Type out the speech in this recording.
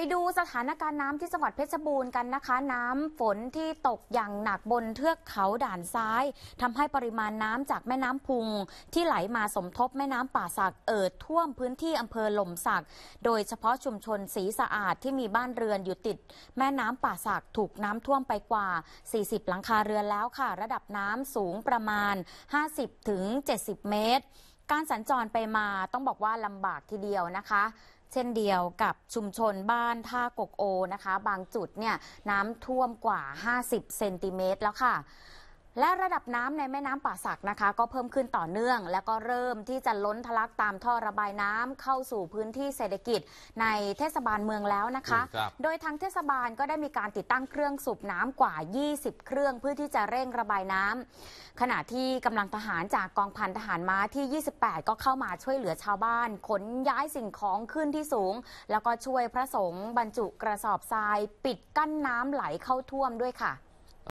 ไปดูสถานการณ์น้ำที่จังหวัดเพชรบูรณ์กันนะคะ น้ำฝนที่ตกอย่างหนักบนเทือกเขาด่านซ้ายทำให้ปริมาณน้ำจากแม่น้ำพุงที่ไหลมาสมทบแม่น้ำป่าสักเอิดท่วมพื้นที่อำเภอหล่มสัก โดยเฉพาะชุมชนสีสะอาดที่มีบ้านเรือนอยู่ติด แม่น้ำป่าสักถูกน้ำท่วมไปกว่า 40 หลังคาเรือนแล้วค่ะ ระดับน้ำสูงประมาณ 50-70 เมตร การสัญจรไปมาต้องบอกว่าลำบากทีเดียวนะคะเช่นเดียวกับชุมชนบ้านท่ากกโอนะคะ บางจุดเนี่ยน้ำท่วมกว่า 50เซนติเมตรแล้วค่ะและระดับน้ำในแม่น้ำป่าสักนะคะ ก็เพิ่มขึ้นต่อเนื่อง และก็เริ่มที่จะล้นทะลักตามท่อระบายน้ำเข้าสู่พื้นที่เศรษฐกิจในเทศบาลเมืองแล้วนะคะ โดยทางเทศบาลก็ได้มีการติดตั้งเครื่องสูบน้ำกว่า 20 เครื่องเพื่อที่จะเร่งระบายน้ำ ขณะที่กำลังทหารจากกองพันทหารม้าที่ 28 ก็เข้ามาช่วยเหลือชาวบ้านขนย้ายสิ่งของขึ้นที่สูง แล้วก็ช่วยพระสงฆ์บรรจุกระสอบทรายปิดกั้นน้ำไหลเข้าท่วมด้วยค่ะ